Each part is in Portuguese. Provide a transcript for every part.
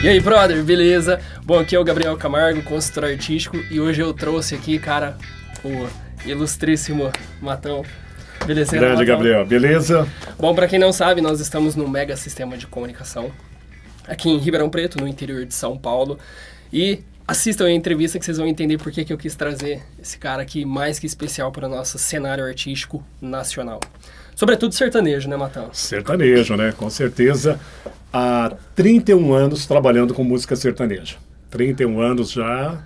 E aí, brother, beleza? Bom, aqui é o Gabriel Camargo, consultor artístico, e hoje eu trouxe aqui, cara, o ilustríssimo Matão. Beleza? Grande, Matão? Gabriel, beleza? Bom, para quem não sabe, nós estamos no mega sistema de comunicação aqui em Ribeirão Preto, no interior de São Paulo. E assistam a entrevista que vocês vão entender por que, que eu quis trazer esse cara aqui mais que especial para o nosso cenário artístico nacional. Sobretudo sertanejo, né, Matão? Sertanejo, né? Com certeza há 31 anos trabalhando com música sertaneja. 31 anos já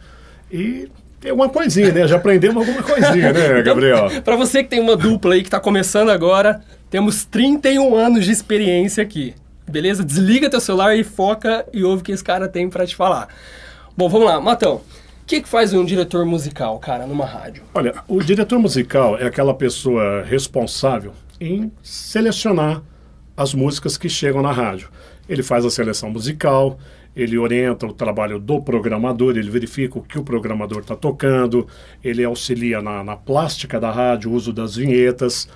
e tem alguma coisinha, né? Já aprendemos alguma coisinha, né, então, Gabriel? Então, para você que tem uma dupla aí que está começando agora, temos 31 anos de experiência aqui. Beleza? Desliga teu celular e foca e ouve o que esse cara tem para te falar. Bom, vamos lá, Matão. O que, que faz um diretor musical, cara, numa rádio? Olha, o diretor musical é aquela pessoa responsável em selecionar as músicas que chegam na rádio. Ele faz a seleção musical, ele orienta o trabalho do programador, ele verifica o que o programador está tocando, ele auxilia na, na plástica da rádio, o uso das vinhetas.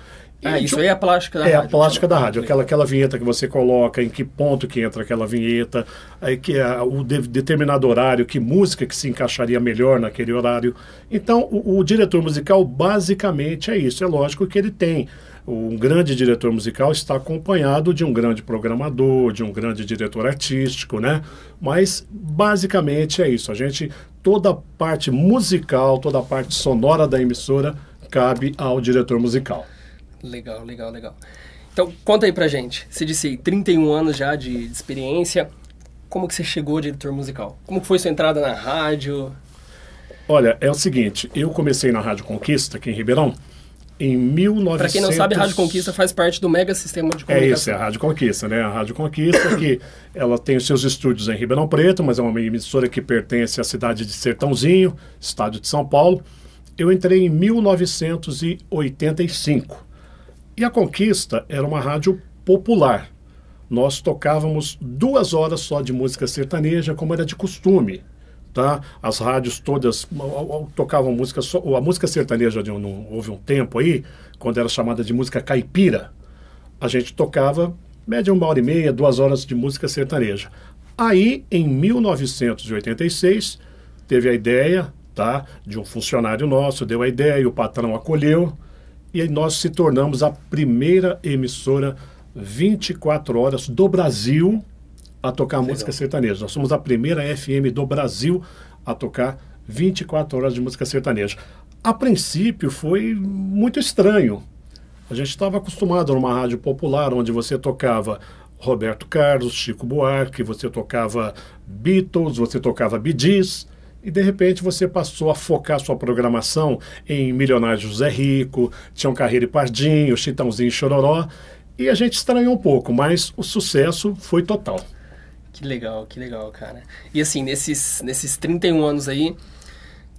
Ah, isso aí é a plástica da é rádio. É né? a plástica da rádio, aquela, aquela vinheta que você coloca, em que ponto que entra aquela vinheta, aí que é o de, determinado horário, que música que se encaixaria melhor naquele horário. Então, o, o diretor musical basicamente é isso. É lógico que ele tem um grande diretor musical está acompanhado de um grande programador, de um grande diretor artístico, né? Mas basicamente é isso. A gente toda a parte musical, toda a parte sonora da emissora cabe ao diretor musical. Legal, legal, legal. Então, conta aí pra gente. Você disse 31 anos já de experiência. Como que você chegou diretor musical? Como foi sua entrada na rádio? Olha, é o seguinte, eu comecei na Rádio Conquista, aqui em Ribeirão, em 1900... Para quem não sabe, a Rádio Conquista faz parte do mega sistema de comunicação. É isso, é a Rádio Conquista, né? A Rádio Conquista, que ela tem os seus estúdios em Ribeirão Preto, mas é uma emissora que pertence à cidade de Sertãozinho, estado de São Paulo. Eu entrei em 1985. E a Conquista era uma rádio popular. Nós tocávamos duas horas só de música sertaneja, como era de costume. Tá? As rádios todas tocavam música só. A música sertaneja de um, houve um tempo aí, quando era chamada de música caipira. A gente tocava média uma hora e meia, duas horas de música sertaneja. Aí, em 1986, teve a ideia, tá? De um funcionário nosso, deu a ideia, o patrão acolheu e nós se tornamos a primeira emissora 24 horas do Brasil a tocar Legal. música sertaneja. Nós somos a primeira FM do Brasil a tocar 24 horas de música sertaneja. A princípio foi muito estranho. A gente estava acostumado numa rádio popular onde você tocava Roberto Carlos, Chico Buarque, você tocava Beatles, você tocava Bidis e de repente você passou a focar sua programação em Milionário José Rico, Tião Carreira e Pardinho, Chitãozinho e Chororó, e a gente estranhou um pouco, mas o sucesso foi total. Que legal, que legal, cara. E assim, nesses, nesses 31 anos aí,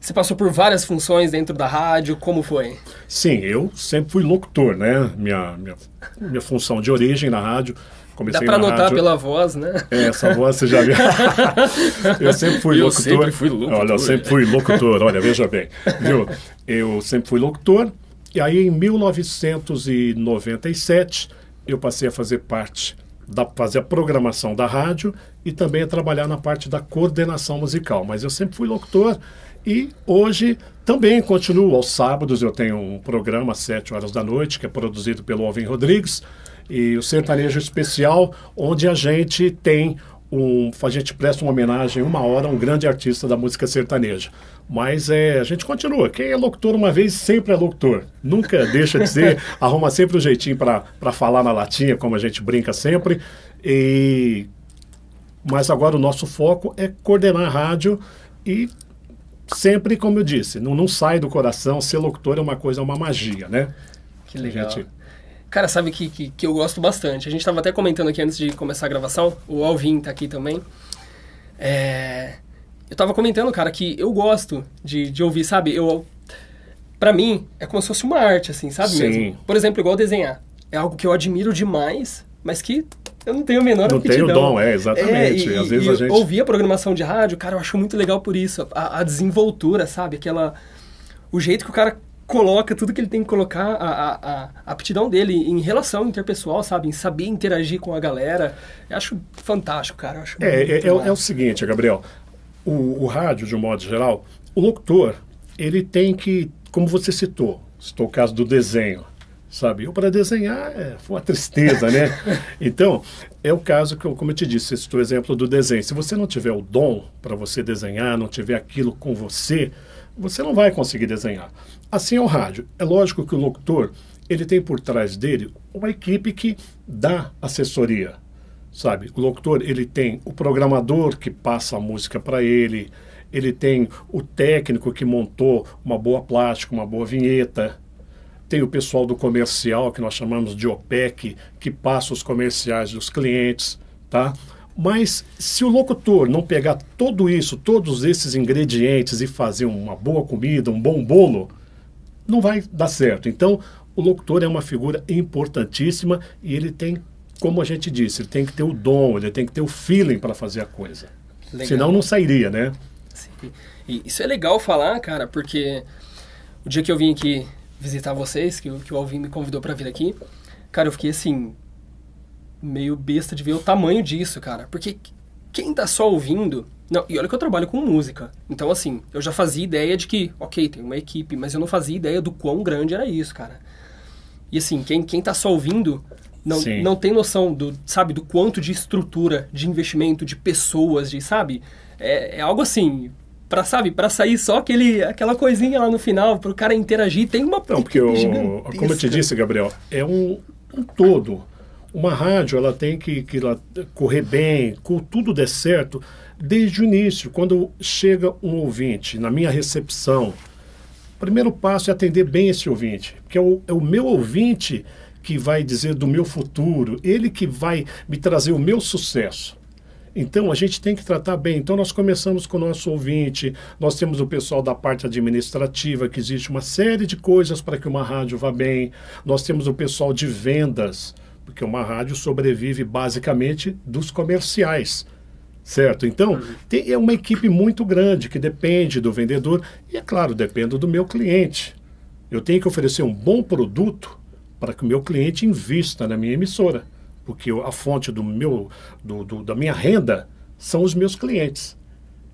você passou por várias funções dentro da rádio, como foi? Sim, eu sempre fui locutor, né? Minha, minha, minha função de origem na rádio Comecei Dá para notar rádio. pela voz, né? É, essa voz você já viu. eu sempre fui eu locutor. Sempre fui locutor. Olha, eu sempre fui né? locutor, olha, veja bem. Viu? Eu sempre fui locutor. E aí, em 1997, eu passei a fazer parte da fazer a programação da rádio e também a trabalhar na parte da coordenação musical. Mas eu sempre fui locutor e hoje também continuo. Aos sábados eu tenho um programa às 7 horas da noite, que é produzido pelo Alvin Rodrigues e o sertanejo especial, onde a gente tem um, a gente presta uma homenagem uma hora a um grande artista da música sertaneja. Mas é, a gente continua. Quem é locutor uma vez sempre é locutor. Nunca deixa de ser, arruma sempre o um jeitinho para falar na latinha, como a gente brinca sempre. E mas agora o nosso foco é coordenar a rádio e sempre, como eu disse, não, não sai do coração, ser locutor é uma coisa, é uma magia, né? Que legal. A gente Cara, sabe que, que, que, eu gosto bastante. A gente estava até comentando aqui antes de começar a gravação, o Alvin tá aqui também. É... Eu estava comentando, cara, que eu gosto de, de ouvir, sabe? Eu, para mim, é como se fosse uma arte, assim, sabe Sim. mesmo? Por exemplo, igual desenhar. É algo que eu admiro demais, mas que eu não tenho a menor Não tenho dom, é, exatamente. É, e, Às vezes a gente... Ouvir a programação de rádio, cara, eu acho muito legal por isso. A, a desenvoltura, sabe? Aquela... O jeito que o cara coloca tudo que ele tem que colocar, a, a, a, aptidão dele em relação interpessoal, sabe? Em saber interagir com a galera. Eu acho fantástico, cara. Acho é, é, é, é, o seguinte, Gabriel. O, o rádio, de um modo geral, o locutor, ele tem que, como você citou, citou o caso do desenho sabe? Eu para desenhar é, foi uma tristeza, né? então, é o caso que eu, como eu te disse, esse o exemplo do desenho. Se você não tiver o dom para você desenhar, não tiver aquilo com você, você não vai conseguir desenhar. Assim é o rádio. É lógico que o locutor, ele tem por trás dele uma equipe que dá assessoria, sabe? O locutor, ele tem o programador que passa a música para ele, ele tem o técnico que montou uma boa plástica, uma boa vinheta, tem o pessoal do comercial, que nós chamamos de OPEC, que passa os comerciais dos clientes, tá? Mas se o locutor não pegar tudo isso, todos esses ingredientes e fazer uma boa comida, um bom bolo, não vai dar certo. Então, o locutor é uma figura importantíssima e ele tem, como a gente disse, ele tem que ter o dom, ele tem que ter o feeling para fazer a coisa. Legal. Senão não sairia, né? Sim. E isso é legal falar, cara, porque o dia que eu vim aqui visitar vocês, que, que o Alvin me convidou para vir aqui, cara, eu fiquei assim, meio besta de ver o tamanho disso, cara. Porque quem tá só ouvindo. Não, e olha que eu trabalho com música. Então, assim, eu já fazia ideia de que, ok, tem uma equipe, mas eu não fazia ideia do quão grande era isso, cara. E assim, quem, quem tá só ouvindo não, não tem noção do, sabe, do quanto de estrutura, de investimento, de pessoas, de, sabe? É, é algo assim, para sabe, para sair só aquele, aquela coisinha lá no final, para o cara interagir, tem uma... Não, porque, eu como eu te disse, Gabriel, é um, um todo uma rádio ela tem que, que ela correr bem, com tudo der certo, desde o início, quando chega um ouvinte na minha recepção, o primeiro passo é atender bem esse ouvinte, porque é o, é o meu ouvinte que vai dizer do meu futuro, ele que vai me trazer o meu sucesso. Então a gente tem que tratar bem. Então nós começamos com o nosso ouvinte, nós temos o pessoal da parte administrativa, que existe uma série de coisas para que uma rádio vá bem, nós temos o pessoal de vendas porque uma rádio sobrevive basicamente dos comerciais. Certo? Então, uhum. tem, é uma equipe muito grande que depende do vendedor e, é claro, depende do meu cliente. Eu tenho que oferecer um bom produto para que o meu cliente invista na minha emissora, porque a fonte do meu, do, do, da minha renda são os meus clientes.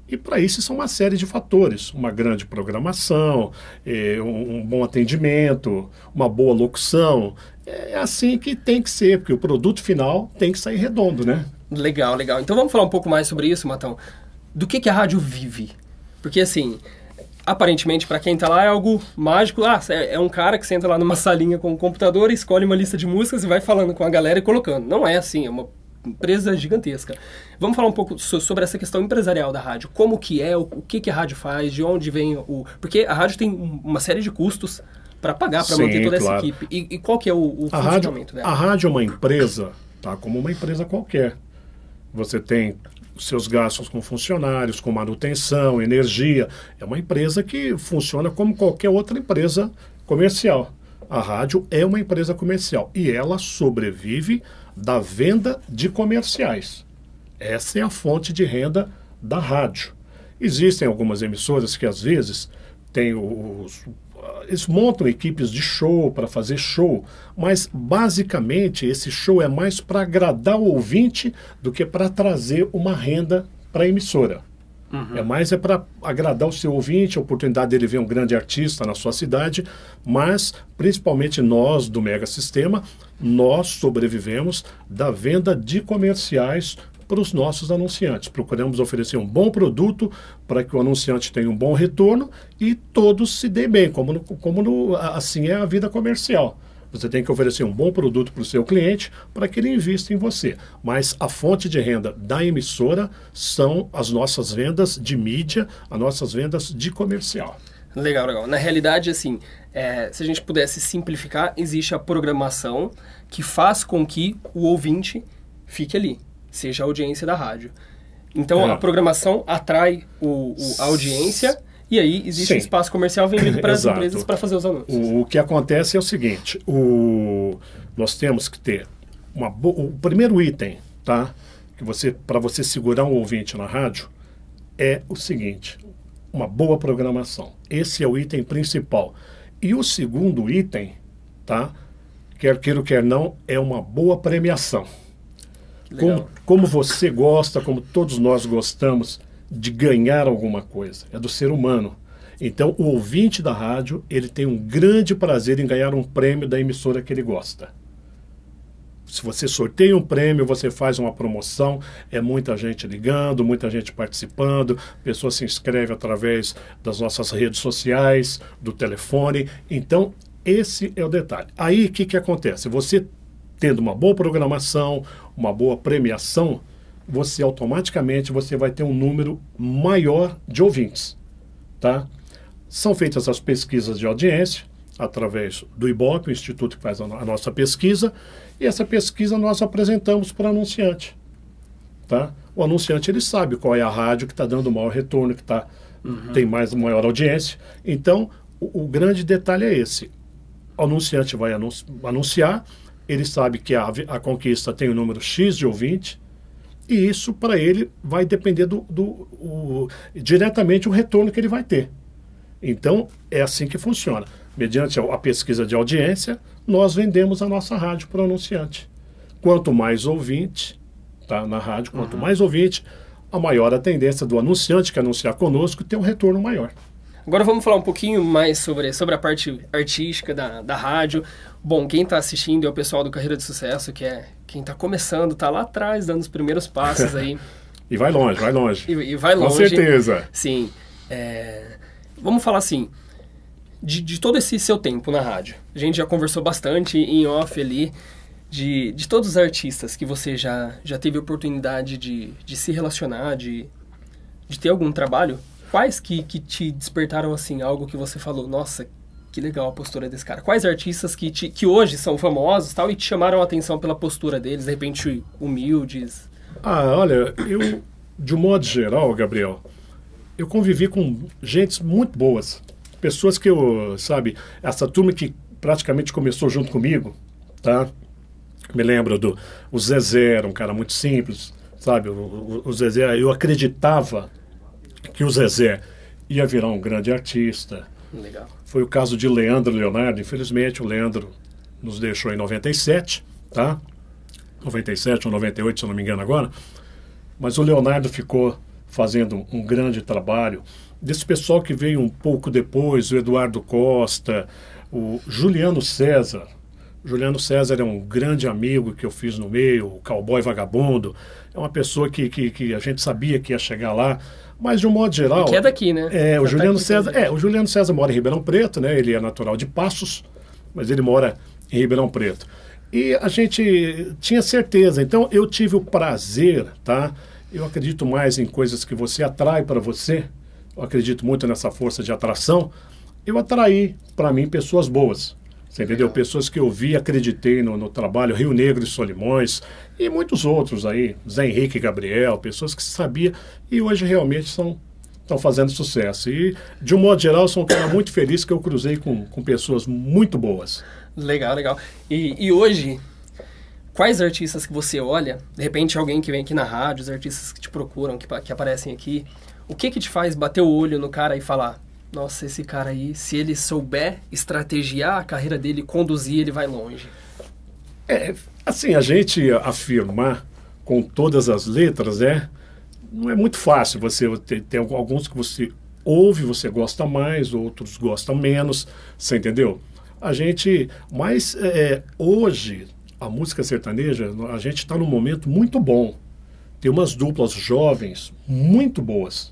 E para isso são uma série de fatores: uma grande programação, eh, um, um bom atendimento, uma boa locução, é assim que tem que ser, porque o produto final tem que sair redondo, né? Legal, legal. Então vamos falar um pouco mais sobre isso, Matão. Do que, que a rádio vive? Porque assim, aparentemente para quem está lá é algo mágico. Ah, é um cara que senta lá numa salinha com um computador, escolhe uma lista de músicas e vai falando com a galera e colocando. Não é assim, é uma empresa gigantesca. Vamos falar um pouco sobre essa questão empresarial da rádio. Como que é, o que, que a rádio faz, de onde vem o... Porque a rádio tem uma série de custos, para pagar, para manter toda claro. essa equipe. E, e, qual que é o, o a rádio, dela? A rádio é uma empresa, tá? Como uma empresa qualquer. Você tem seus gastos com funcionários, com manutenção, energia. É uma empresa que funciona como qualquer outra empresa comercial. A rádio é uma empresa comercial e ela sobrevive da venda de comerciais. Essa é a fonte de renda da rádio. Existem algumas emissoras que às vezes têm os eles montam equipes de show para fazer show, mas basicamente esse show é mais para agradar o ouvinte do que para trazer uma renda para a emissora. Uhum. É mais é para agradar o seu ouvinte, a oportunidade dele ver um grande artista na sua cidade, mas principalmente nós do Mega Sistema, nós sobrevivemos da venda de comerciais para os nossos anunciantes. Procuramos oferecer um bom produto para que o anunciante tenha um bom retorno e todos se deem bem, como, no, como no, assim é a vida comercial. Você tem que oferecer um bom produto para o seu cliente para que ele invista em você. Mas a fonte de renda da emissora são as nossas vendas de mídia, as nossas vendas de comercial. Legal, legal. Na realidade, assim, é, se a gente pudesse simplificar, existe a programação que faz com que o ouvinte fique ali seja a audiência da rádio. Então é. a programação atrai o, o, a audiência e aí existe Sim. um espaço comercial vendido para as empresas para fazer os anúncios. O, o, que acontece é o seguinte: o, nós temos que ter uma o primeiro item, tá? Que você para você segurar um ouvinte na rádio é o seguinte: uma boa programação. Esse é o item principal. E o segundo item, tá? Quer queira quer não, é uma boa premiação. Como, como, você gosta, como todos nós gostamos de ganhar alguma coisa. É do ser humano. Então, o ouvinte da rádio, ele tem um grande prazer em ganhar um prêmio da emissora que ele gosta. Se você sorteia um prêmio, você faz uma promoção, é muita gente ligando, muita gente participando, pessoas se inscrevem através das nossas redes sociais, do telefone. Então, esse é o detalhe. Aí, o que, que acontece? Você tendo uma boa programação, uma boa premiação, você automaticamente você vai ter um número maior de ouvintes, tá? São feitas as pesquisas de audiência através do IBOP, o instituto que faz a, no a nossa pesquisa, e essa pesquisa nós apresentamos para o anunciante, tá? O anunciante ele sabe qual é a rádio que está dando o maior retorno, que tá, uhum. tem mais maior audiência. Então o, o grande detalhe é esse: o anunciante vai anun anunciar ele sabe que a, a conquista tem o um número X de ouvinte, e isso para ele vai depender do, do o, diretamente o retorno que ele vai ter. Então, é assim que funciona. Mediante a pesquisa de audiência, nós vendemos a nossa rádio para o anunciante. Quanto mais ouvinte tá, na rádio, quanto uhum. mais ouvinte, a maior a tendência do anunciante que anunciar conosco ter um retorno maior. Agora vamos falar um pouquinho mais sobre, sobre a parte artística da, da rádio. Bom, quem está assistindo é o pessoal do Carreira de Sucesso, que é quem está começando, está lá atrás, dando os primeiros passos aí. e vai longe, vai longe. E, e vai longe. Com certeza. Sim. É... Vamos falar assim, de, de todo esse seu tempo na rádio. A gente já conversou bastante em off ali. De, de, todos os artistas que você já, já teve oportunidade de, de se relacionar, de, de ter algum trabalho, quais que, que te despertaram assim algo que você falou, nossa, que legal a postura desse cara. Quais artistas que, te, que hoje são famosos tal e te chamaram a atenção pela postura deles, de repente humildes? Ah, olha, eu de um modo geral, Gabriel, eu convivi com gentes muito boas, pessoas que eu, sabe, essa turma que praticamente começou junto comigo, tá? Me lembro do o Zezé, era um cara muito simples, sabe? O, o, o Zezé, eu acreditava que o Zezé ia virar um grande artista. Legal. Foi o caso de Leandro Leonardo. Infelizmente, o Leandro nos deixou em 97, tá? 97 ou 98, se eu não me engano agora. Mas o Leonardo ficou fazendo um grande trabalho. Desse pessoal que veio um pouco depois, o Eduardo Costa, o Juliano César. Juliano César é um grande amigo que eu fiz no meio, o cowboy vagabundo. É uma pessoa que, que, que a gente sabia que ia chegar lá mas de um modo geral. Que é daqui, né? É, Já o tá Juliano tá César. É, o Juliano César mora em Ribeirão Preto, né? Ele é natural de Passos, mas ele mora em Ribeirão Preto. E a gente tinha certeza. Então eu tive o prazer, tá? Eu acredito mais em coisas que você atrai para você. Eu acredito muito nessa força de atração. Eu atraí para mim pessoas boas. Você entendeu? Pessoas que eu vi, acreditei no, no trabalho, Rio Negro e Solimões e muitos outros aí, Zé Henrique e Gabriel, pessoas que sabia e hoje realmente são estão fazendo sucesso. E, de um modo geral, sou um cara muito feliz que eu cruzei com, com pessoas muito boas. Legal, legal. E, e hoje, quais artistas que você olha, de repente alguém que vem aqui na rádio, os artistas que te procuram, que, que aparecem aqui, o que que te faz bater o olho no cara e falar, nossa, esse cara aí, se ele souber estrategiar a carreira dele, conduzir, ele vai longe. É, assim, a gente afirmar com todas as letras, né? Não é muito fácil. Você tem, tem alguns que você ouve, você gosta mais, outros gostam menos, você entendeu? A gente, mas é, é hoje a música sertaneja, a gente está num momento muito bom. Tem umas duplas jovens muito boas,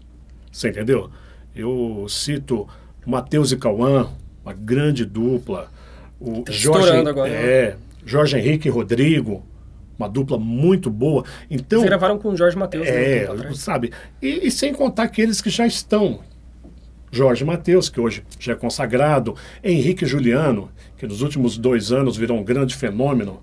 você entendeu? Eu cito Matheus e Cauã, uma grande dupla. O tá Jorge, agora, é, né? Jorge Henrique e Rodrigo, uma dupla muito boa. Então, Vocês gravaram com o Jorge Matheus. Né, é, né, sabe? E, e, sem contar aqueles que já estão. Jorge Matheus, que hoje já é consagrado. Henrique Juliano, que nos últimos dois anos virou um grande fenômeno.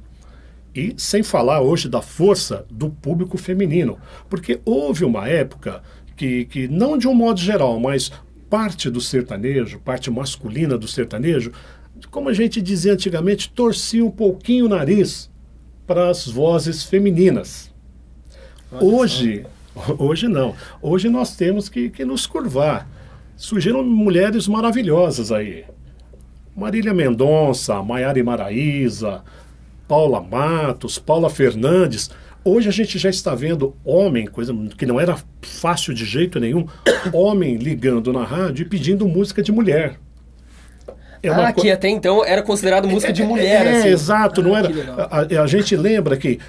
E sem falar hoje da força do público feminino. Porque houve uma época que, que não de um modo geral, mas parte do sertanejo, parte masculina do sertanejo, como a gente dizia antigamente, torcia um pouquinho o nariz para as vozes femininas. Hoje, hoje não. Hoje nós temos que, que nos curvar. Surgiram mulheres maravilhosas aí. Marília Mendonça, Maiara Imaraíza, Paula Matos, Paula Fernandes Hoje a gente já está vendo homem, coisa que não era fácil de jeito nenhum, homem ligando na rádio e pedindo música de mulher. É ah, co... que até então era considerado música é, de mulher. É, assim. exato, ah, não era. A, a, gente lembra que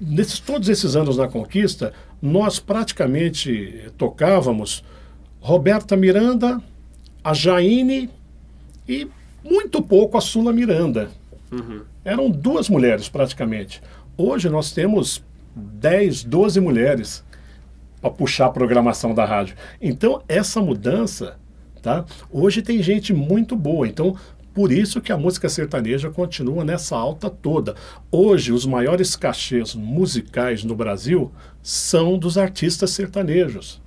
nesses todos esses anos na conquista nós praticamente tocávamos Roberta Miranda, a Jaine e muito pouco a Sula Miranda. Uhum. Eram duas mulheres praticamente. Hoje nós temos 10, 12 mulheres para puxar a programação da rádio. Então, essa mudança, tá? Hoje tem gente muito boa. Então, por isso que a música sertaneja continua nessa alta toda. Hoje, os maiores cachês musicais no Brasil são dos artistas sertanejos.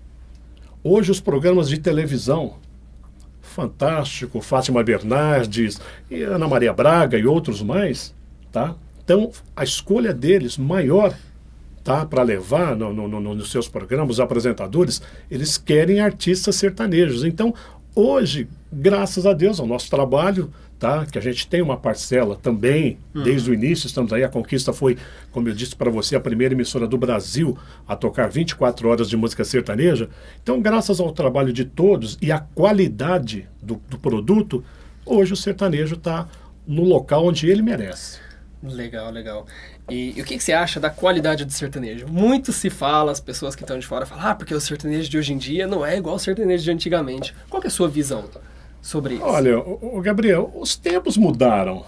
Hoje, os programas de televisão, Fantástico, Fátima Bernardes, Ana Maria Braga e outros mais, tá? Então, a escolha deles maior tá, para levar no, no, no, nos seus programas, os apresentadores, eles querem artistas sertanejos. Então, hoje, graças a Deus, ao nosso trabalho, tá, que a gente tem uma parcela também, uhum. desde o início, estamos aí, a Conquista foi, como eu disse para você, a primeira emissora do Brasil a tocar 24 horas de música sertaneja. Então, graças ao trabalho de todos e à qualidade do, do produto, hoje o sertanejo está no local onde ele merece. Legal, legal. E, e o que, que, você acha da qualidade do sertanejo? Muito se fala, as pessoas que estão de fora falam, ah, porque o sertanejo de hoje em dia não é igual ao sertanejo de antigamente. Qual é a sua visão sobre isso? Olha, o, o Gabriel, os tempos mudaram.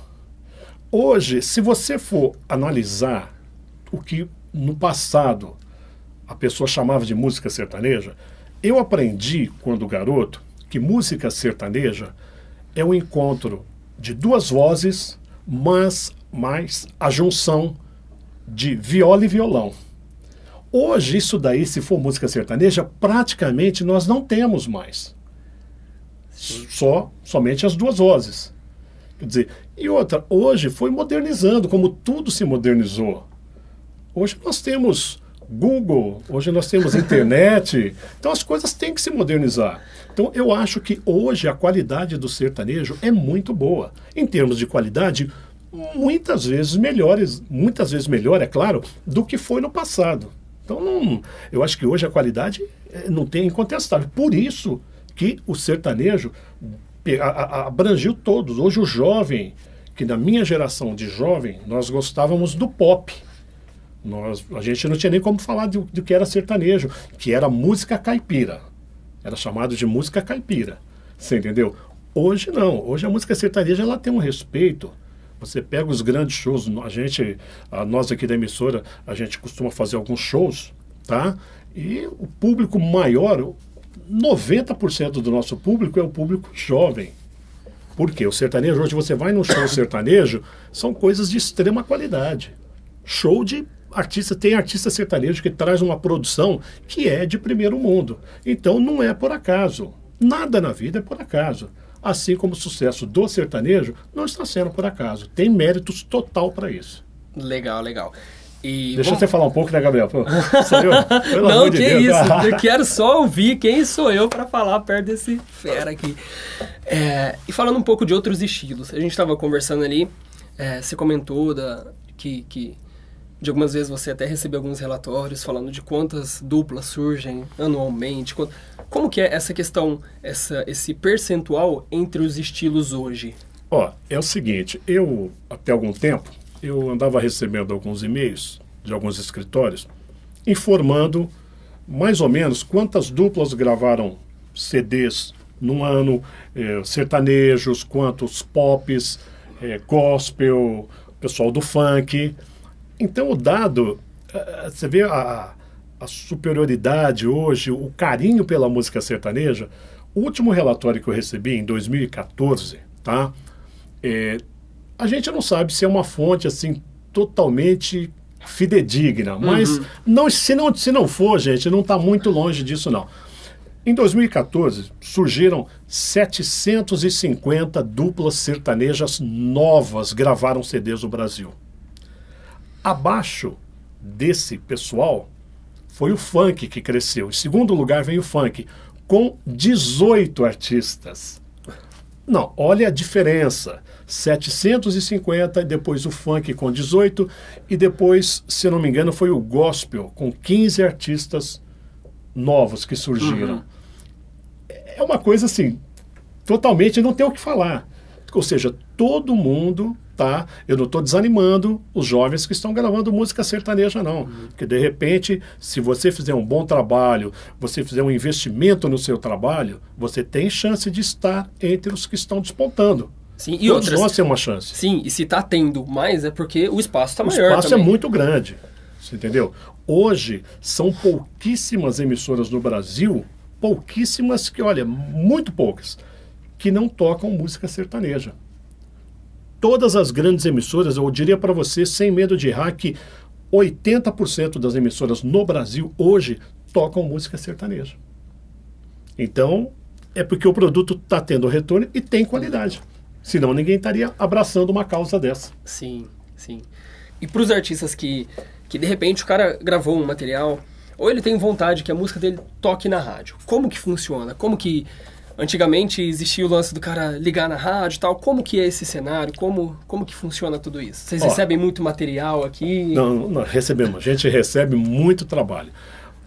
Hoje, se você for analisar o que no passado a pessoa chamava de música sertaneja, eu aprendi quando garoto que música sertaneja é o um encontro de duas vozes, mas mais a junção de viola e violão. Hoje, isso daí, se for música sertaneja, praticamente nós não temos mais. Só, somente as duas vozes. Quer dizer, e outra, hoje foi modernizando, como tudo se modernizou. Hoje nós temos Google, hoje nós temos internet, então as coisas têm que se modernizar. Então eu acho que hoje a qualidade do sertanejo é muito boa. Em termos de qualidade, muitas vezes melhores, muitas vezes melhor, é claro, do que foi no passado. Então, não, eu acho que hoje a qualidade eh, não tem incontestável. Por isso que o sertanejo abrangiu todos. Hoje o jovem, que na minha geração de jovem, nós gostávamos do pop. Nós, a gente não tinha nem como falar do, do que era sertanejo, que era música caipira. Era chamado de música caipira. Você entendeu? Hoje não. Hoje a música sertaneja ela tem um respeito você pega os grandes shows, a gente, a nós aqui da emissora, a gente costuma fazer alguns shows, tá? E o público maior, 90% do nosso público é o público jovem. Por quê? O sertanejo, hoje você vai num show sertanejo, são coisas de extrema qualidade. Show de artista, tem artista sertanejo que traz uma produção que é de primeiro mundo. Então não é por acaso. Nada na vida é por acaso assim como o sucesso do sertanejo não está sendo por acaso. Tem méritos total para isso. Legal, legal. E Deixa vamos... você falar um pouco, né, Gabriel? Pô, não, que de isso. eu quero só ouvir quem sou eu para falar perto desse fera aqui. É, e falando um pouco de outros estilos. A gente estava conversando ali, é, você comentou da, que, que de algumas vezes você até recebeu alguns relatórios falando de quantas duplas surgem anualmente. Quant... Como que é essa questão, essa, esse percentual entre os estilos hoje? Ó, é o seguinte, eu, até algum tempo, eu andava recebendo alguns e-mails de alguns escritórios informando mais ou menos quantas duplas gravaram CDs num ano, eh, sertanejos, quantos pops, eh, gospel, pessoal do funk. Então o dado, eh, eh, você vê a, a superioridade hoje, o carinho pela música sertaneja, o último relatório que eu recebi em 2014, tá? É, a gente não sabe se é uma fonte assim totalmente fidedigna, uhum. mas uhum. não, se, não, se não for, gente, não está muito longe disso não. Em 2014, surgiram 750 duplas sertanejas novas gravaram CDs no Brasil. Abaixo desse pessoal, foi o funk que cresceu. Em segundo lugar vem o funk, com 18 artistas. Não, olha a diferença. 750, depois o funk com 18, e depois, se não me engano, foi o gospel, com 15 artistas novos que surgiram. Uhum. É uma coisa assim, totalmente não tem o que falar. Ou seja, todo mundo tá? Eu não estou desanimando os jovens que estão gravando música sertaneja, não. Uhum. Porque, de repente, se você fizer um bom trabalho, você fizer um investimento no seu trabalho, você tem chance de estar entre os que estão despontando. Sim, e Todos vão ser uma chance. Sim, e se está tendo mais é porque o espaço está maior. O espaço é também. é muito grande. Você entendeu? Hoje, são pouquíssimas emissoras no Brasil, pouquíssimas que, olha, muito poucas, que não tocam música sertaneja todas as grandes emissoras, eu diria para você, sem medo de errar, que 80% das emissoras no Brasil hoje tocam música sertaneja. Então, é porque o produto está tendo retorno e tem qualidade. Senão ninguém estaria abraçando uma causa dessa. Sim, sim. E para os artistas que, que, de repente, o cara gravou um material, ou ele tem vontade que a música dele toque na rádio. Como que funciona? Como que Antigamente existia o lance do cara ligar na rádio e tal. Como que é esse cenário? Como, como que funciona tudo isso? Vocês Ó, recebem muito material aqui? Não, não, recebemos. A gente recebe muito trabalho.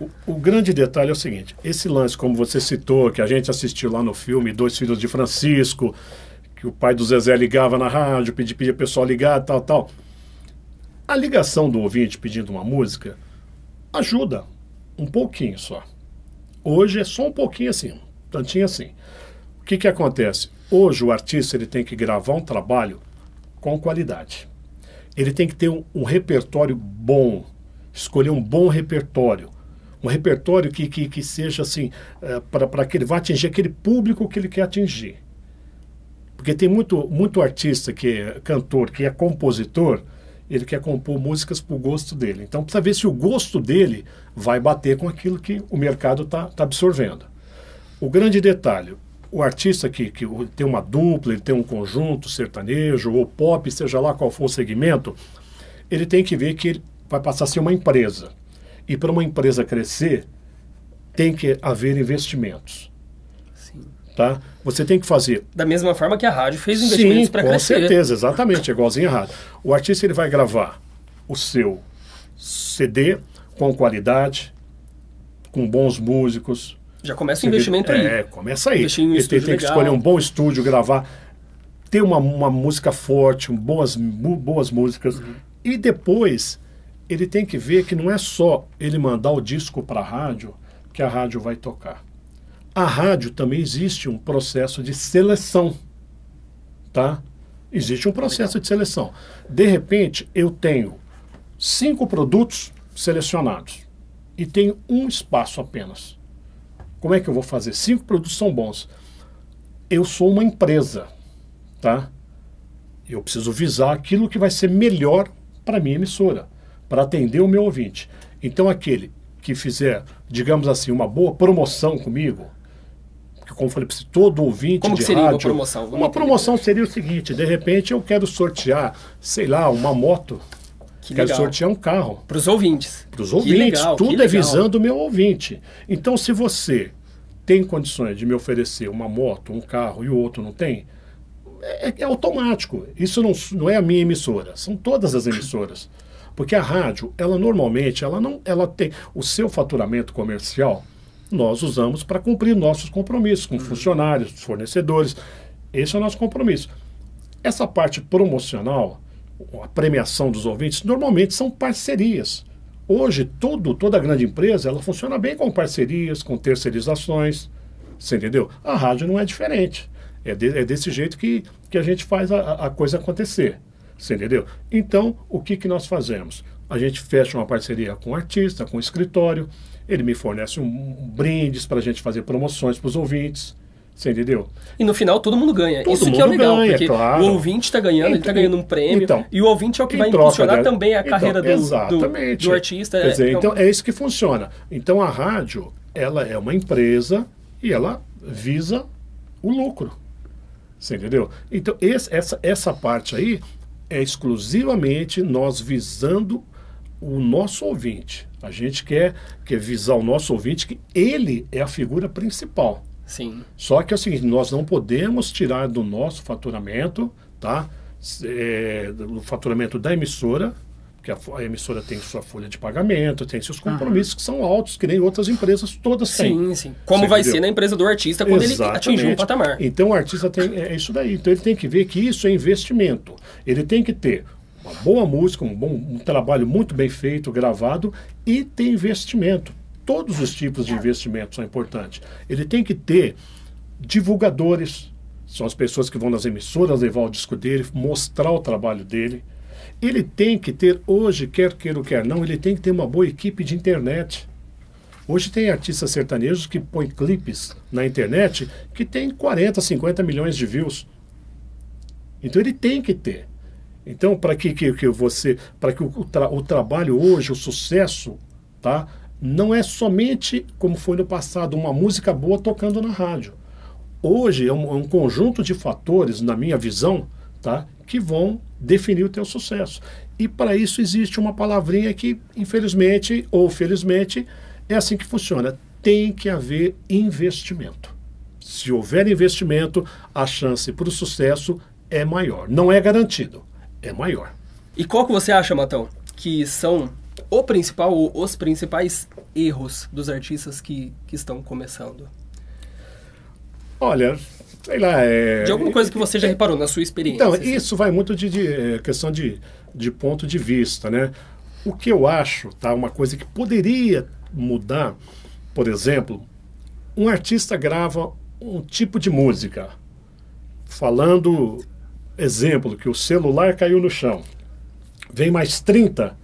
O, o, grande detalhe é o seguinte: esse lance, como você citou, que a gente assistiu lá no filme Dois Filhos de Francisco, que o pai do Zezé ligava na rádio, pedia, pedia o pessoal ligar, tal, tal. A ligação do ouvinte pedindo uma música ajuda um pouquinho só. Hoje é só um pouquinho assim Tantinha assim. O que, que acontece? Hoje o artista ele tem que gravar um trabalho com qualidade. Ele tem que ter um, um repertório bom, escolher um bom repertório. Um repertório que, que, que seja assim, é, eh, para que ele vá atingir aquele público que ele quer atingir. Porque tem muito, muito artista que é cantor, que é compositor, ele quer compor músicas para o gosto dele. Então, precisa ver se o gosto dele vai bater com aquilo que o mercado está tá absorvendo. O grande detalhe, o artista que, que tem uma dupla, ele tem um conjunto sertanejo ou pop, seja lá qual for o segmento, ele tem que ver que ele vai passar a ser uma empresa. E para uma empresa crescer, tem que haver investimentos. Sim. Tá? Você tem que fazer. Da mesma forma que a rádio fez investimentos para crescer. Com certeza, exatamente, igualzinho a rádio. O artista ele vai gravar o seu CD com qualidade, com bons músicos, já começa o investimento é, aí. É, começa aí. Investir em um tem, tem que escolher um bom estúdio, gravar, ter uma, uma música forte, um, boas, boas músicas. Uhum. E depois, ele tem que ver que não é só ele mandar o disco para a rádio que a rádio vai tocar. A rádio também existe um processo de seleção, tá? Existe um processo de seleção. De repente, eu tenho cinco produtos selecionados e tenho um espaço apenas. Como é que eu vou fazer? Cinco produtos são bons. Eu sou uma empresa, tá? Eu preciso visar aquilo que vai ser melhor para minha emissora, para atender o meu ouvinte. Então aquele que fizer, digamos assim, uma boa promoção comigo, que como falei para todo ouvinte como de seria rádio, uma promoção? uma promoção seria o seguinte, de repente eu quero sortear, sei lá, uma moto que Quero legal. sortear um carro. Para os ouvintes. Para os ouvintes. Legal, tudo é visando o meu ouvinte. Então, se você tem condições de me oferecer uma moto, um carro e o outro não tem, é, é automático. Isso não, não é a minha emissora. São todas as emissoras. Porque a rádio, ela normalmente, ela não, ela tem o seu faturamento comercial. Nós usamos para cumprir nossos compromissos com uhum. funcionários, fornecedores. Esse é o nosso compromisso. Essa parte promocional, a premiação dos ouvintes, normalmente são parcerias. Hoje, todo, toda grande empresa, ela funciona bem com parcerias, com terceirizações, você entendeu? A rádio não é diferente. É, de, é desse jeito que, que a gente faz a, a coisa acontecer, você entendeu? Então, o que, que nós fazemos? A gente fecha uma parceria com o artista, com o escritório, ele me fornece um, um brindes para a gente fazer promoções para os ouvintes, você entendeu? E no final todo mundo ganha. Todo Isso mundo que é o legal, ganha, porque claro. o ouvinte está ganhando, ele está ganhando um prêmio. Então, e o ouvinte é o que vai impulsionar também a então, carreira do, do, do, artista. Quer é, dizer, então, então é isso que funciona. Então a rádio, ela é uma empresa e ela visa o lucro. Você entendeu? Então esse, essa, essa parte aí é exclusivamente nós visando o nosso ouvinte. A gente quer, quer visar o nosso ouvinte que ele é a figura principal. Sim. Só que é o seguinte, nós não podemos tirar do nosso faturamento, tá? É, do faturamento da emissora, porque a, a, emissora tem sua folha de pagamento, tem seus compromissos uhum. que são altos, que nem outras empresas todas sim, têm. Sim, sim. Como Você vai entendeu? ser na empresa do artista quando Exatamente. ele atingir um patamar. Então o artista tem é, é isso daí. Então ele tem que ver que isso é investimento. Ele tem que ter uma boa música, um bom um trabalho muito bem feito, gravado e ter investimento todos os tipos de investimentos são importantes. Ele tem que ter divulgadores, são as pessoas que vão nas emissoras levar o disco dele, mostrar o trabalho dele. Ele tem que ter, hoje, quer queira ou quer não, ele tem que ter uma boa equipe de internet. Hoje tem artistas sertanejos que põem clipes na internet que tem 40, 50 milhões de views. Então ele tem que ter. Então, para que, que, que você, para que o, tra o trabalho hoje, o sucesso, tá? não é somente, como foi no passado, uma música boa tocando na rádio. Hoje é um, é um conjunto de fatores, na minha visão, tá, que vão definir o teu sucesso. E para isso existe uma palavrinha que, infelizmente ou felizmente, é assim que funciona. Tem que haver investimento. Se houver investimento, a chance para o sucesso é maior. Não é garantido, é maior. E qual que você acha, Matão, que são o principal ou os principais erros dos artistas que, que estão começando? Olha, sei lá. É... De alguma coisa que você já é- reparou na sua experiência? Então, assim. isso vai muito de, de é, questão de, de ponto de vista, né? O que eu acho, tá? Uma coisa que poderia mudar, por exemplo, um artista grava um tipo de música, falando, exemplo, que o celular caiu no chão. Vem mais 30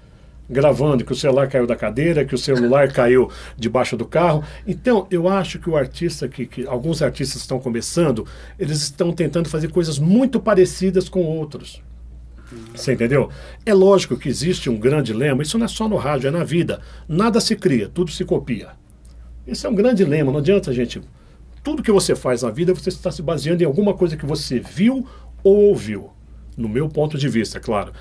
gravando que o celular caiu da cadeira, que o celular caiu debaixo do carro. Então, eu acho que o artista que, que alguns artistas estão começando, eles estão tentando fazer coisas muito parecidas com outros. Você entendeu? É lógico que existe um grande lema, isso não é só no rádio, é na vida. Nada se cria, tudo se copia. Esse é um grande lema, não adianta, gente. Tudo que você faz na vida, você está se baseando em alguma coisa que você viu ou ouviu. No meu ponto de vista, é claro.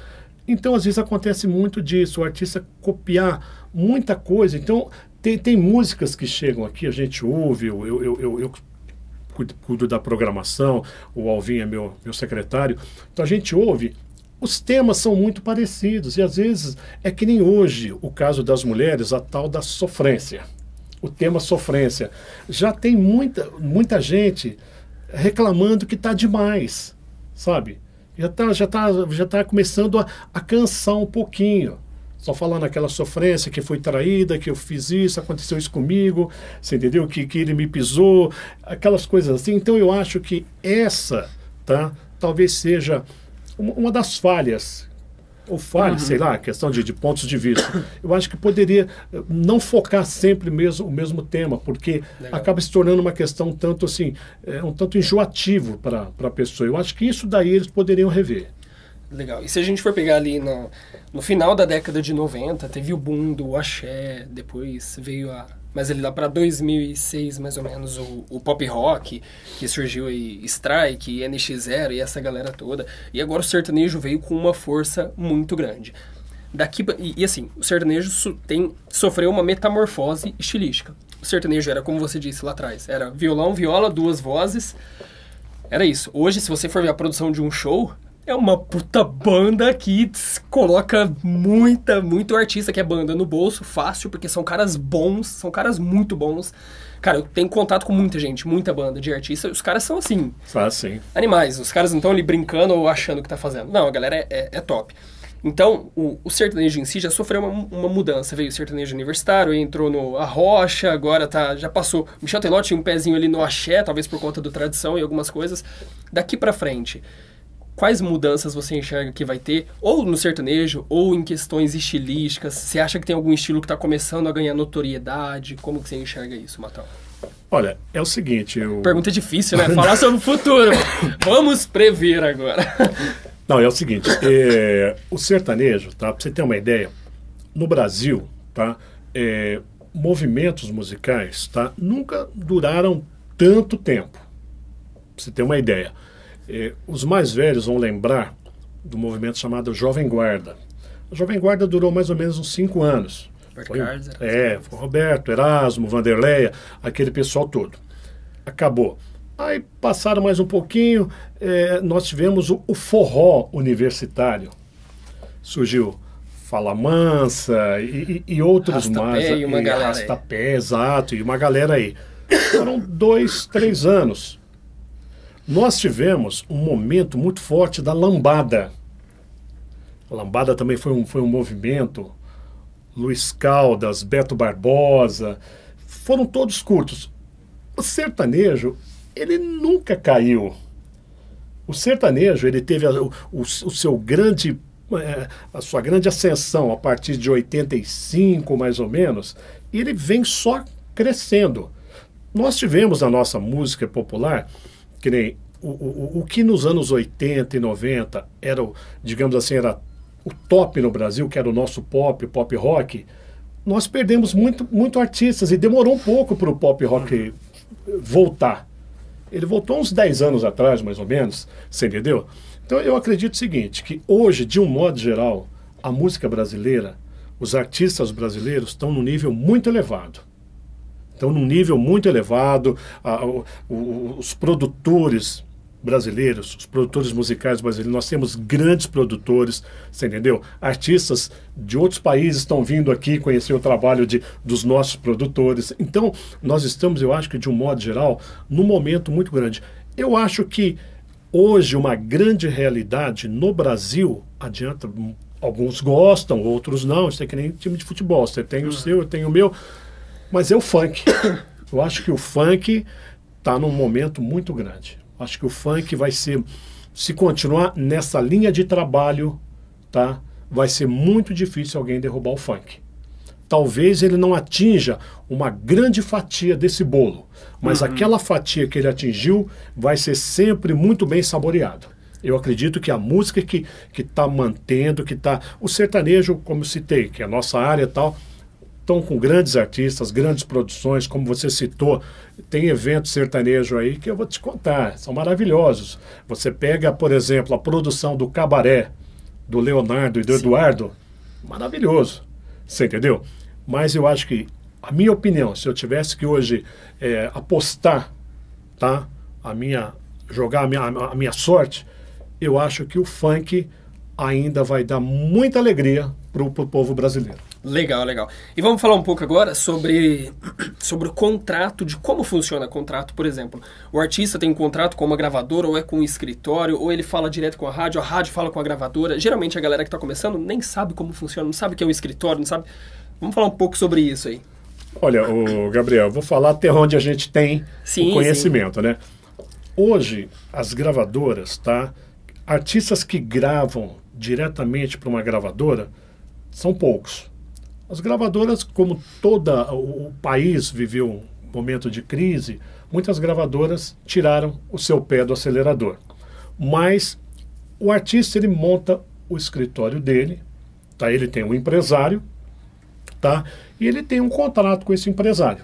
Então, às vezes, acontece muito disso, o artista copiar muita coisa. Então, tem, tem músicas que chegam aqui, a gente ouve, eu, eu, eu, eu cuido, cuido, da programação, o Alvin é meu, meu secretário. Então, a gente ouve, os temas são muito parecidos. E, às vezes, é que nem hoje, o caso das mulheres, a tal da sofrência. O tema sofrência. Já tem muita, muita gente reclamando que está demais, sabe? já está já tá, já tá começando a, a cansar um pouquinho. Só falando aquela sofrência que foi traída, que eu fiz isso, aconteceu isso comigo, você entendeu? Que, que ele me pisou, aquelas coisas assim. Então eu acho que essa, tá? Talvez seja uma das falhas ou fale, uhum. sei lá, questão de, de, pontos de vista. Eu acho que poderia eh, não focar sempre mesmo o mesmo tema, porque Legal. acaba se tornando uma questão tanto assim, eh, um tanto enjoativo para a pessoa. Eu acho que isso daí eles poderiam rever. Legal. E se a gente for pegar ali no final da década de 90, teve o boom do axé, depois veio a, mas ele lá para 2006 mais ou menos o, o, pop rock que surgiu aí Strike, NX0 e essa galera toda. E agora o sertanejo veio com uma força muito grande. Daqui e, e assim, o sertanejo so, tem sofreu uma metamorfose estilística. O sertanejo era como você disse lá atrás, era violão, viola, duas vozes. Era isso. Hoje, se você for ver a produção de um show, é uma puta banda que coloca muita, muito artista que é banda no bolso, fácil, porque são caras bons, são caras muito bons. Cara, eu tenho contato com muita gente, muita banda de artista, e os caras são assim. fácil, Animais, os caras não estão ali brincando ou achando que tá fazendo. Não, a galera é, é, é top. Então, o, o, sertanejo em si já sofreu uma, uma, mudança. Veio o sertanejo universitário, entrou no a Rocha, agora tá, já passou. Michel Teló tinha um pezinho ali no axé, talvez por conta do tradição e algumas coisas. Daqui para frente, quais mudanças você enxerga que vai ter, ou no sertanejo, ou em questões estilísticas? Você acha que tem algum estilo que está começando a ganhar notoriedade? Como que você enxerga isso, Matão? Olha, é o seguinte, eu... Pergunta difícil, né? Falar sobre o futuro. Vamos prever agora. Não, é o seguinte, é, o sertanejo, tá? Pra você ter uma ideia, no Brasil, tá? É, movimentos musicais, tá? Nunca duraram tanto tempo. Pra você ter uma ideia. Eh, os mais velhos vão lembrar do movimento chamado Jovem Guarda. A Jovem Guarda durou mais ou menos uns cinco anos. Foi, é, foi Roberto, Erasmo, Vanderleia, aquele pessoal todo. Acabou. Aí passaram mais um pouquinho, eh, nós tivemos o, o, forró universitário. Surgiu Fala Mansa e, e, e outros mais. E uma e galera. Rastapé, exato, e uma galera aí. Foram dois, três anos. Nós tivemos um momento muito forte da lambada. A lambada também foi um, foi um movimento. Luiz Caldas, Beto Barbosa, foram todos curtos. O sertanejo, ele nunca caiu. O sertanejo, ele teve o, o, o seu grande é, a sua grande ascensão a partir de 85, mais ou menos, e ele vem só crescendo. Nós tivemos a nossa música popular que nem o, o, o que nos anos 80 e 90 era, digamos assim, era o top no Brasil, que era o nosso pop, o pop rock, nós perdemos muito, muito artistas e demorou um pouco para o pop rock uhum. voltar. Ele voltou uns 10 anos atrás, mais ou menos, você entendeu? Então eu acredito o seguinte, que hoje, de um modo geral, a música brasileira, os artistas brasileiros estão num nível muito elevado. Então, num nível muito elevado, a, os produtores brasileiros, os produtores musicais brasileiros, nós temos grandes produtores, você entendeu? Artistas de outros países estão vindo aqui conhecer o trabalho de, dos nossos produtores. Então, nós estamos, eu acho que de um modo geral, num momento muito grande. Eu acho que hoje uma grande realidade no Brasil, adianta, alguns gostam, outros não, isso é que nem time de futebol, você tem o uhum. seu, eu tenho o meu mas é o funk. Eu acho que o funk está num momento muito grande. Acho que o funk vai ser, se continuar nessa linha de trabalho, tá? Vai ser muito difícil alguém derrubar o funk. Talvez ele não atinja uma grande fatia desse bolo, mas uhum. aquela fatia que ele atingiu vai ser sempre muito bem saboreado. Eu acredito que a música que está mantendo, que está. O sertanejo, como citei, que é a nossa área e tal, estão com grandes artistas, grandes produções, como você citou. Tem evento sertanejo aí que eu vou te contar, são maravilhosos. Você pega, por exemplo, a produção do Cabaré, do Leonardo e do Sim. Eduardo, maravilhoso. Você entendeu? Mas eu acho que, a minha opinião, se eu tivesse que hoje é, apostar, tá? A minha. jogar a minha, a minha sorte, eu acho que o funk ainda vai dar muita alegria para o povo brasileiro. Legal, legal. E vamos falar um pouco agora sobre, sobre o contrato, de como funciona o contrato, por exemplo. O artista tem um contrato com uma gravadora, ou é com um escritório, ou ele fala direto com a rádio, a rádio fala com a gravadora. Geralmente a galera que está começando nem sabe como funciona, não sabe o que é um escritório, não sabe. Vamos falar um pouco sobre isso aí. Olha, o Gabriel, vou falar até onde a gente tem sim, o conhecimento, sim. né? Hoje, as gravadoras, tá? Artistas que gravam diretamente para uma gravadora são poucos. As gravadoras, como todo o país viveu um momento de crise, muitas gravadoras tiraram o seu pé do acelerador. Mas o artista ele monta o escritório dele, tá? Ele tem um empresário, tá? E ele tem um contrato com esse empresário.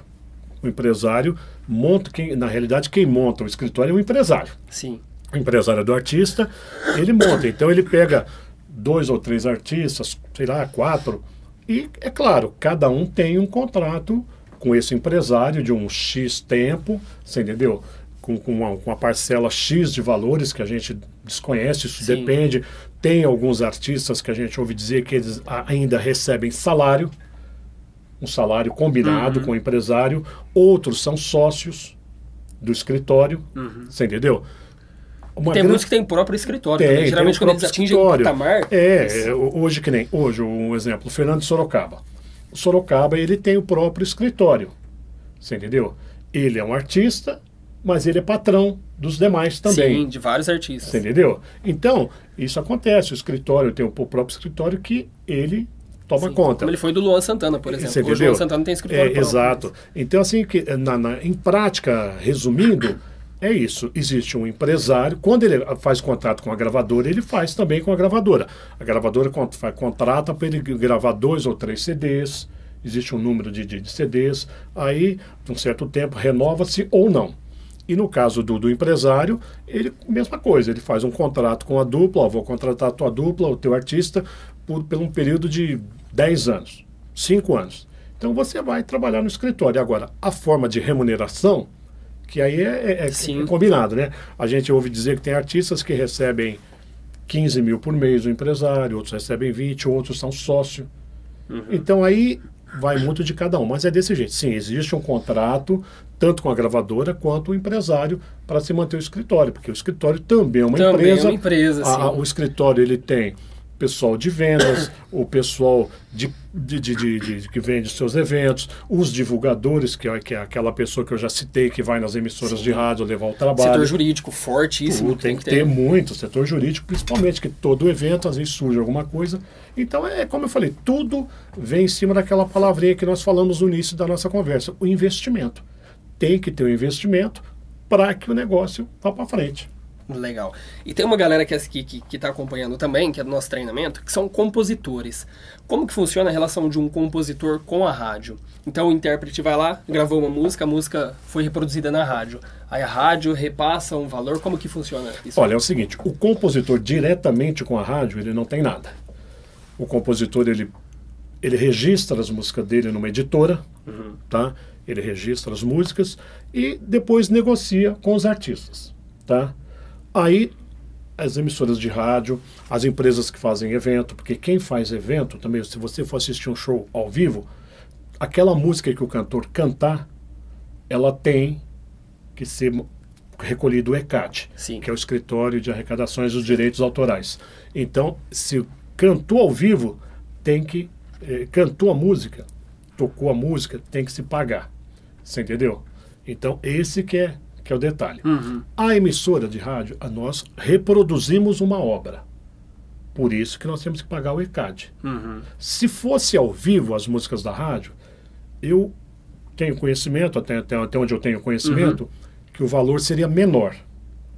O empresário monta quem, na realidade, quem monta o escritório é o empresário. Sim. O empresário é do artista, ele monta. Então ele pega dois ou três artistas, sei lá, quatro, e, é claro, cada um tem um contrato com esse empresário de um X tempo, você entendeu? Com, com, uma, com uma parcela X de valores que a gente desconhece, isso Sim. depende. Tem alguns artistas que a gente ouve dizer que eles ainda recebem salário, um salário combinado uhum. com o empresário, outros são sócios do escritório, uhum. você entendeu? Uma tem grande... muitos que têm próprio escritório. Tem, Geralmente, tem quando eles atingem o patamar. É, é hoje que nem. Hoje, um exemplo, Fernando Sorocaba. O Sorocaba, ele tem o próprio escritório. Você entendeu? Ele é um artista, mas ele é patrão dos demais também. Sim, de vários artistas. Você entendeu? Então, isso acontece. O escritório tem o próprio escritório que ele toma Sim, conta. Como ele foi do Luan Santana, por exemplo. Você entendeu? o Luan Santana tem escritório. É, próprio, exato. Então, assim, que, na, na, em prática, resumindo é isso. Existe um empresário, quando ele faz contrato com a gravadora, ele faz também com a gravadora. A gravadora contrata para ele gravar dois ou três CDs, existe um número de, de CDs, aí, de um certo tempo, renova-se ou não. E no caso do, do empresário, ele, mesma coisa, ele faz um contrato com a dupla, ó, vou contratar a tua dupla, o teu artista, por, por um período de 10 anos, 5 anos. Então você vai trabalhar no escritório. Agora, a forma de remuneração que aí é, é, é combinado, né? A gente ouve dizer que tem artistas que recebem 15 mil por mês o empresário, outros recebem 20, outros são sócio. Uhum. Então aí vai muito de cada um, mas é desse jeito. Sim, existe um contrato tanto com a gravadora quanto o empresário para se manter o escritório, porque o escritório também é uma também é empresa. É uma empresa a, o escritório ele tem pessoal de vendas, o pessoal de, de, de, de, que vende seus eventos, os divulgadores, que é, que é aquela pessoa que eu já citei que vai nas emissoras Sim. de rádio levar o trabalho. Setor jurídico fortíssimo. Tudo, tem, que, ter, muito, setor jurídico, principalmente, que todo evento às vezes surge alguma coisa. Então, é como eu falei, tudo vem em cima daquela palavrinha que nós falamos no início da nossa conversa, o investimento. Tem que ter um investimento para que o negócio vá para frente. Legal. E tem uma galera que é, está que, que tá acompanhando também, que é do nosso treinamento, que são compositores. Como que funciona a relação de um compositor com a rádio? Então o intérprete vai lá, gravou uma música, a música foi reproduzida na rádio. Aí a rádio repassa um valor, como que funciona isso? Olha, é o seguinte, o compositor diretamente com a rádio, ele não tem nada. O compositor, ele, ele registra as músicas dele numa editora, uhum. tá? Ele registra as músicas e depois negocia com os artistas, tá? Aí as emissoras de rádio, as empresas que fazem evento, porque quem faz evento também, se você for assistir um show ao vivo, aquela música que o cantor cantar, ela tem que ser recolhida o ECAT, Sim. que é o Escritório de Arrecadações dos Direitos Autorais. Então, se cantou ao vivo, tem que. Eh, cantou a música, tocou a música, tem que se pagar. Você entendeu? Então, esse que é que é o detalhe. Uhum. A emissora de rádio, nós reproduzimos uma obra. Por isso que nós temos que pagar o ECAD. Uhum. Se fosse ao vivo as músicas da rádio, eu tenho conhecimento, até, até, onde eu tenho conhecimento, uhum. que o valor seria menor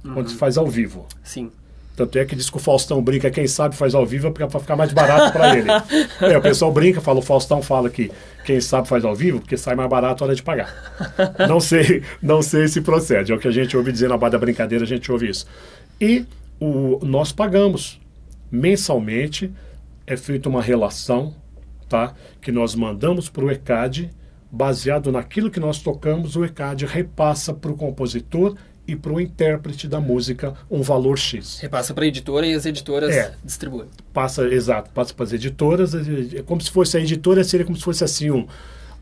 quando uhum. se faz ao vivo. Sim. Tanto é que diz que o Faustão brinca, quem sabe faz ao vivo para ficar mais barato para ele. é, o pessoal brinca, fala, o Faustão fala que quem sabe faz ao vivo, porque sai mais barato a hora de pagar. Não sei, não sei se procede. É o que a gente ouve dizer na barra da brincadeira, a gente ouve isso. E o, nós pagamos mensalmente, é feita uma relação, tá? Que nós mandamos para o ECAD, baseado naquilo que nós tocamos, o ECAD repassa para o compositor e para o intérprete da música um valor X. Repassa para a editora e as editoras é, distribuem. Passa, exato, passa para as editoras. É como se fosse a editora, seria como se fosse assim um,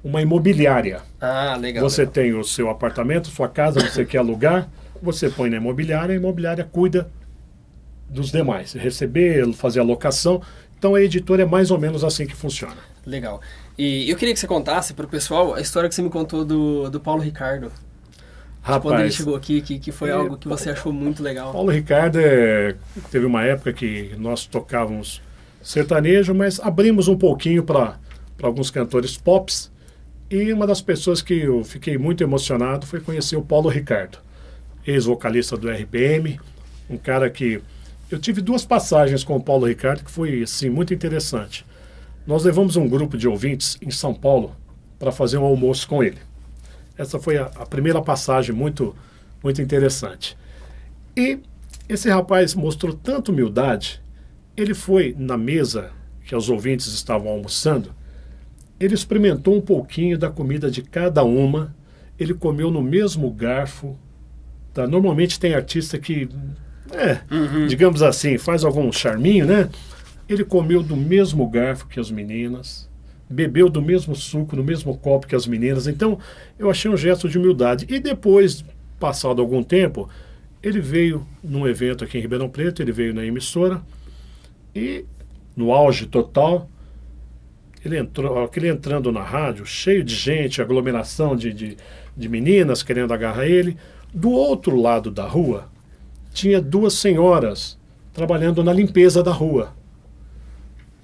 uma imobiliária. Ah, legal. Você legal. tem o seu apartamento, sua casa, você quer alugar, você põe na imobiliária, a imobiliária cuida dos demais, receber, fazer a locação. Então a editora é mais ou menos assim que funciona. Legal. E eu queria que você contasse para o pessoal a história que você me contou do, do Paulo Ricardo. Rapaz, quando ele chegou aqui, que, que foi é, algo que você achou muito legal. Paulo Ricardo é, teve uma época que nós tocávamos sertanejo, mas abrimos um pouquinho para alguns cantores pops. E uma das pessoas que eu fiquei muito emocionado foi conhecer o Paulo Ricardo, ex-vocalista do RPM, um cara que eu tive duas passagens com o Paulo Ricardo que foi assim muito interessante. Nós levamos um grupo de ouvintes em São Paulo para fazer um almoço com ele. Essa foi a, a primeira passagem muito, muito interessante. E esse rapaz mostrou tanta humildade, ele foi na mesa que os ouvintes estavam almoçando, ele experimentou um pouquinho da comida de cada uma, ele comeu no mesmo garfo. Tá? Normalmente tem artista que, é, uhum. digamos assim, faz algum charminho, né? Ele comeu do mesmo garfo que as meninas, bebeu do mesmo suco, no mesmo copo que as meninas. Então, eu achei um gesto de humildade. E depois, passado algum tempo, ele veio num evento aqui em Ribeirão Preto, ele veio na emissora e, no auge total, ele entrou, aquele entrando na rádio, cheio de gente, aglomeração de, de, de meninas querendo agarrar ele. Do outro lado da rua, tinha duas senhoras trabalhando na limpeza da rua.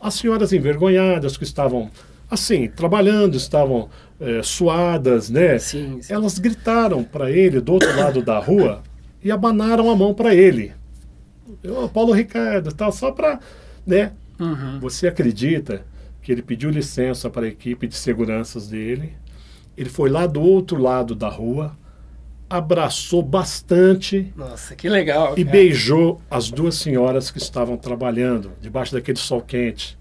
As senhoras envergonhadas que estavam assim, trabalhando, estavam é, suadas, né? Sim, sim. Elas gritaram para ele do outro lado da rua e abanaram a mão para ele. Eu, Paulo Ricardo, tal, só para, né? Uhum. Você acredita que ele pediu licença para a equipe de seguranças dele? Ele foi lá do outro lado da rua, abraçou bastante. Nossa, que legal. E beijou as duas senhoras que estavam trabalhando debaixo daquele sol quente.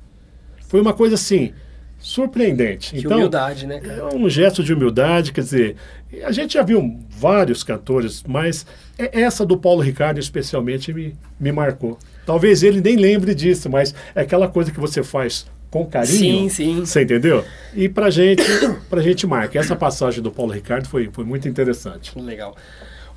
Foi uma coisa assim, surpreendente. Que então, humildade, né, cara? É um gesto de humildade, quer dizer, a gente já viu vários cantores, mas é, essa do Paulo Ricardo especialmente me, me marcou. Talvez ele nem lembre disso, mas é aquela coisa que você faz com carinho. Sim, sim. Você entendeu? E pra gente, pra gente marca. Essa passagem do Paulo Ricardo foi, foi muito interessante. Legal.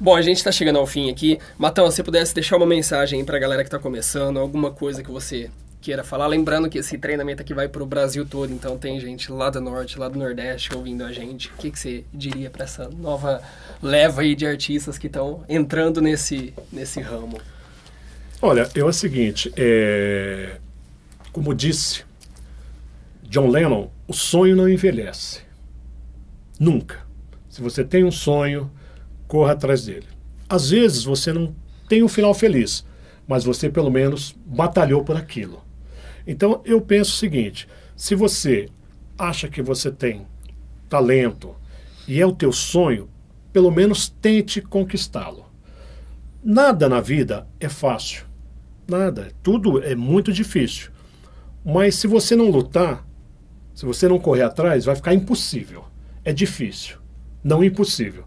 Bom, a gente está chegando ao fim aqui. Matão, se pudesse deixar uma mensagem para a galera que está começando, alguma coisa que você queira falar. Lembrando que esse treinamento aqui vai para o Brasil todo, então tem gente lá do Norte, lá do Nordeste ouvindo a gente. O que, que você diria para essa nova leva aí de artistas que estão entrando nesse, nesse ramo? Olha, é o seguinte, é... como disse John Lennon, o sonho não envelhece. Nunca. Se você tem um sonho, corra atrás dele. Às vezes você não tem um final feliz, mas você pelo menos batalhou por aquilo. Então, eu penso o seguinte: se você acha que você tem talento e é o teu sonho, pelo menos tente conquistá-lo. Nada na vida é fácil. Nada. Tudo é muito difícil. Mas se você não lutar, se você não correr atrás, vai ficar impossível. É difícil, não impossível.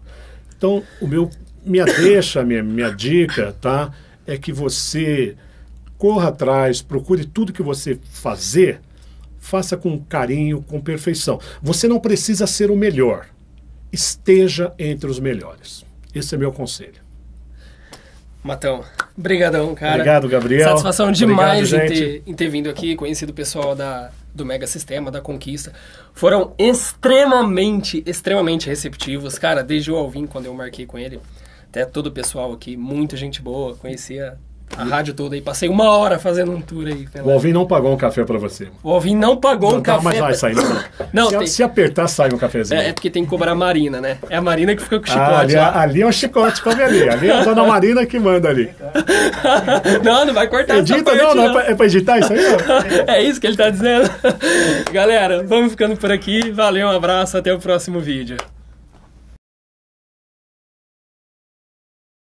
Então, o meu minha deixa, minha minha dica, tá? É que você corra atrás, procure tudo que você fazer, faça com carinho, com perfeição. Você não precisa ser o melhor. Esteja entre os melhores. Esse é meu conselho. Matão, brigadão, cara. Obrigado, Gabriel. Satisfação demais Obrigado, em, ter, em, ter, vindo aqui, conhecido o pessoal da, do Mega Sistema, da Conquista. Foram extremamente, extremamente receptivos, cara, desde o Alvin, quando eu marquei com ele, até todo o pessoal aqui, muita gente boa, conhecia a rádio toda aí. Passei uma hora fazendo um tour aí. Pela... O Alvin não pagou um café para você. O Alvin não pagou não, um tá, café. Mas vai sair. não, se, tem... se, apertar, sai um cafezinho. É, é, porque tem que cobrar a Marina, né? É a Marina que fica com o chicote. Ah, ali, é- ali, é o chicote, come ali. Ali é a dona Marina que manda ali. não, não vai cortar Edita, parte, não, não. É para é editar isso aí? Não. é isso que ele tá dizendo. Galera, vamos ficando por aqui. Valeu, um abraço, até o próximo vídeo.